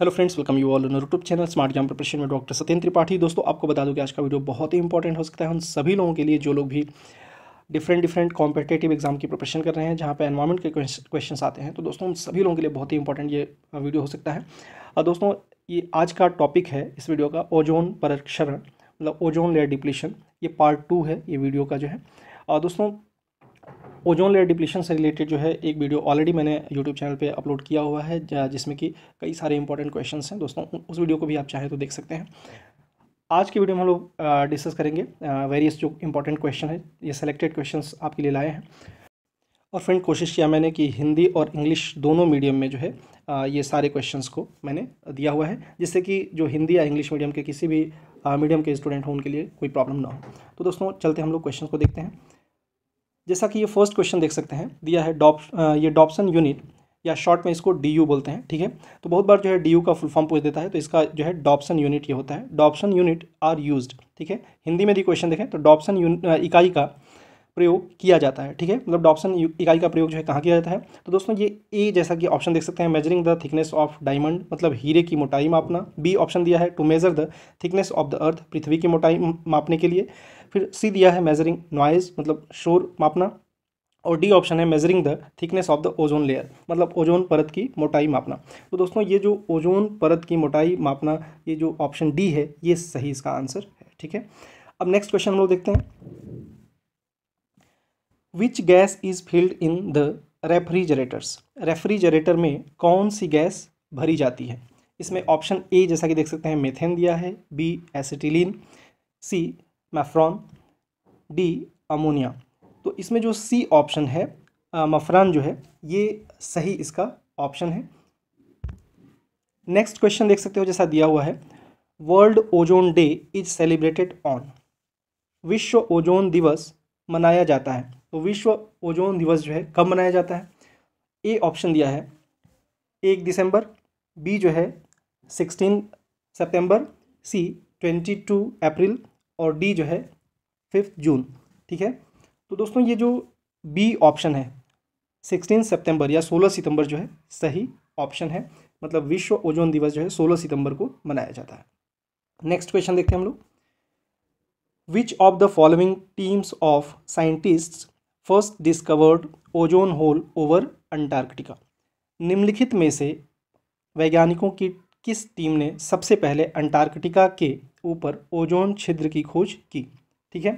hello friends welcome you all YouTube channel smart jam preparation में doctor Satyendra Tripathi दोस्तों आपको बता दूं कि आज का वीडियो बहुत ही इंपॉर्टेंट हो सकता है उन सभी लोगों के लिए जो लोग भी डिफरेंट डिफरेंट कॉम्पिटेटिव एग्जाम की प्रिपरेशन कर रहे हैं जहाँ पे एनवायरमेंट के क्वेश्चन आते हैं तो दोस्तों उन सभी लोगों के लिए बहुत ही इंपॉर्टेंट ये वीडियो हो सकता है और दोस्तों ये आज का टॉपिक है इस वीडियो का ओजोन परक्षरण मतलब ओजोन लेयर डिप्लीशन ये पार्ट टू है ये वीडियो का जो है और दोस्तों ओजोन लेयर डिप्लीशन से रिलेटेड जो है एक वीडियो ऑलरेडी मैंने यूट्यूब चैनल पे अपलोड किया हुआ है जिसमें कि कई सारे इंपॉर्टेंट क्वेश्चन हैं दोस्तों उस वीडियो को भी आप चाहें तो देख सकते हैं आज की वीडियो में हम लोग डिस्कस करेंगे वेरियस जो इंपॉर्टेंट क्वेश्चन है ये सेलेक्टेड क्वेश्चन आपके लिए लाए हैं और फ्रेंड कोशिश किया मैंने कि हिंदी और इंग्लिश दोनों मीडियम में जो है ये सारे क्वेश्चन को मैंने दिया हुआ है जिससे कि जो हिंदी या इंग्लिश मीडियम के किसी भी मीडियम के स्टूडेंट हों उनके लिए कोई प्रॉब्लम ना हो तो दोस्तों चलते हम लोग क्वेश्चन को देखते हैं जैसा कि ये फर्स्ट क्वेश्चन देख सकते हैं दिया है डॉप ये डॉप्सन यूनिट या शॉर्ट में इसको डी बोलते हैं ठीक है तो बहुत बार जो है डी का फुल फॉर्म पूछ देता है तो इसका जो है डॉप्सन यूनिट ये होता है डॉप्सन यूनिट आर यूज ठीक है हिंदी में भी क्वेश्चन देखें तो डॉप्सन इकाई का प्रयोग किया जाता है ठीक है मतलब डॉप्सन इकाई का प्रयोग जो है कहाँ किया जाता है तो दोस्तों ये ए जैसा कि ऑप्शन देख सकते हैं measuring the thickness of diamond मतलब हीरे की मोटाई मापना बी ऑप्शन दिया है to measure the thickness of the earth पृथ्वी की मोटाई मापने के लिए फिर सी दिया है मेजरिंग नॉइज मतलब शोर मापना और डी ऑप्शन है measuring the thickness of the ozone layer मतलब ओजोन परत की मोटाई मापना तो दोस्तों ये जो ओजोन परत की मोटाई मापना ये जो ऑप्शन डी है ये सही इसका आंसर है ठीक है अब नेक्स्ट क्वेश्चन हम लोग देखते हैं which gas is filled in the refrigerators refrigerator में कौन सी गैस भरी जाती है इसमें ऑप्शन ए जैसा कि देख सकते हैं मेथेन दिया है बी एसिटिलीन सी मैफ्रॉन डी अमोनिया तो इसमें जो सी ऑप्शन है मफरान जो है ये सही इसका ऑप्शन है नेक्स्ट क्वेश्चन देख सकते हो जैसा दिया हुआ है world ozone day is celebrated on विश्व ओजोन दिवस मनाया जाता है तो विश्व ओजोन दिवस जो है कब मनाया जाता है ए ऑप्शन दिया है एक दिसंबर बी जो है सिक्सटीन सितंबर सी ट्वेंटी टू अप्रैल और डी जो है फिफ्थ जून ठीक है तो दोस्तों ये जो बी ऑप्शन है सिक्सटीन सितंबर या सोलह सितंबर जो है सही ऑप्शन है मतलब विश्व ओजोन दिवस जो है सोलह सितंबर को मनाया जाता है नेक्स्ट क्वेश्चन देखते हैं हम लोग which of the following teams of scientists first discovered ozone hole over Antarctica निम्नलिखित में से वैज्ञानिकों की किस टीम ने सबसे पहले अंटार्कटिका के ऊपर ओजोन छिद्र की खोज की ठीक है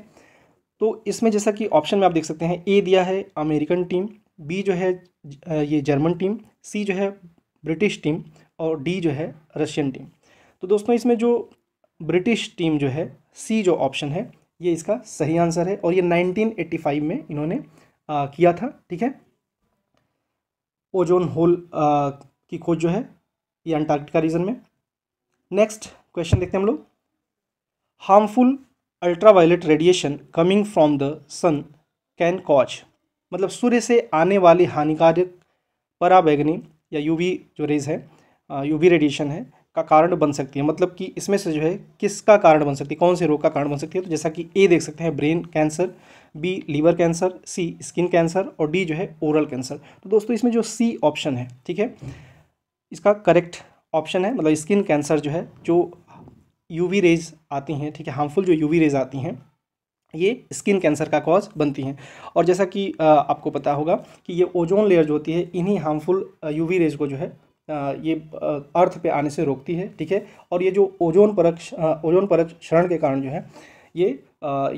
तो इसमें जैसा कि ऑप्शन में आप देख सकते हैं ए दिया है अमेरिकन टीम बी जो है ये जर्मन टीम सी जो है ब्रिटिश टीम और डी जो है रशियन टीम तो दोस्तों इसमें जो ब्रिटिश टीम जो है सी जो ऑप्शन है ये इसका सही आंसर है और ये 1985 में इन्होंने आ, किया था ठीक है ओजोन होल आ, की खोज जो है ये अंटार्कटिका रीजन में नेक्स्ट क्वेश्चन देखते हैं हम लोग harmful ultraviolet radiation coming from the sun can cause मतलब सूर्य से आने वाली हानिकारक पराबैगनी या यूवी जो रेज है यूवी रेडिएशन है का कारण बन सकती है मतलब कि इसमें से जो है किसका कारण बन सकती है कौन से रोग का कारण बन सकती है तो जैसा कि ए देख सकते हैं brain cancer B liver cancer C skin cancer और डी जो है ओरल कैंसर तो दोस्तों इसमें जो सी ऑप्शन है ठीक है इसका करेक्ट ऑप्शन है मतलब स्किन कैंसर जो है जो यूवी रेज आती हैं ठीक है हार्मफुल जो यूवी रेज आती हैं ये स्किन कैंसर का कॉज बनती हैं और जैसा कि आपको पता होगा कि ये ओजोन लेयर जो होती है इन्हीं हार्मफुल यूवी रेज को जो है ये अर्थ पे आने से रोकती है ठीक है और ये जो ओजोन परक ओजोन परक क्षरण के कारण जो है ये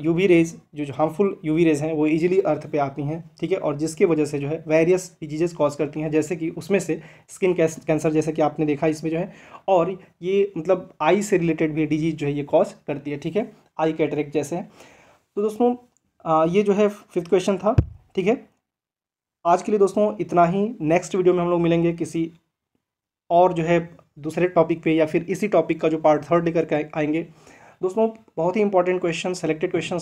यूवी रेज जो जो हार्मफुल यूवी रेज हैं वो इजीली अर्थ पे आती हैं ठीक है और जिसकी वजह से जो है वेरियस डिजीजेस कॉज करती हैं जैसे कि उसमें से स्किन कैंसर जैसे कि आपने देखा इसमें जो है और ये मतलब आई से रिलेटेड भी डिजीज जो है ये कॉज करती है ठीक है आई कैटरिक जैसे हैं तो दोस्तों आ, ये जो है फिफ्थ क्वेश्चन था ठीक है आज के लिए दोस्तों इतना ही नेक्स्ट वीडियो में हम लोग मिलेंगे किसी और जो है दूसरे टॉपिक पे या फिर इसी टॉपिक का जो पार्ट थर्ड लेकर के आएंगे दोस्तों बहुत ही इंपॉर्टेंट क्वेश्चन सेलेक्टेड क्वेश्चन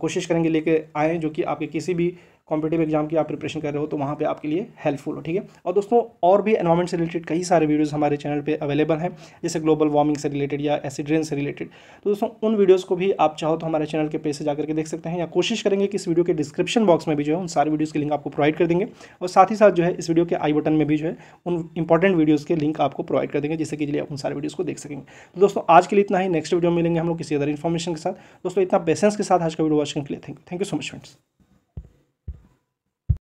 कोशिश करेंगे लेके आएँ जो कि आपके किसी भी कॉम्पिटेटिव एग्जाम की आप प्रिपरेशन कर रहे हो तो वहाँ पे आपके लिए हेल्पफुल हो ठीक है और दोस्तों और भी एनवायरमेंट से रिलेटेड कई सारे वीडियोज़ हमारे चैनल पर अवेलेबल हैं जैसे ग्लोबल वार्मिंग से रिलेटेड या एसिड्रेन से रिलेटेड तो दोस्तों उन वीडियोज़ को भी आप चाहो तो हमारे चैनल के पेज से जाकर के देख सकते हैं या कोशिश करेंगे कि इस वीडियो के डिस्क्रिप्शन बॉक्स में भी जो है उन सारे वीडियोज़ के लिंक आपको प्रोवाइड कर देंगे और साथ ही साथ जो है इस वीडियो के आई बटन में भी जो है उन इंपॉर्टेंट वीडियोज़ के लिंक आपको प्रोवाइड कर देंगे जिससे कि आप उन सारे वीडियोज़ को देख सकेंगे तो दोस्तों आज के लिए इतना ही नेक्स्ट वीडियो मिलेंगे हम लोग किसी अदर इन्फॉर्मेशन के साथ दोस्तों इतना पेशेंस के साथ आज का वीडियो वॉचिंग के लिए thank you thank you so much friends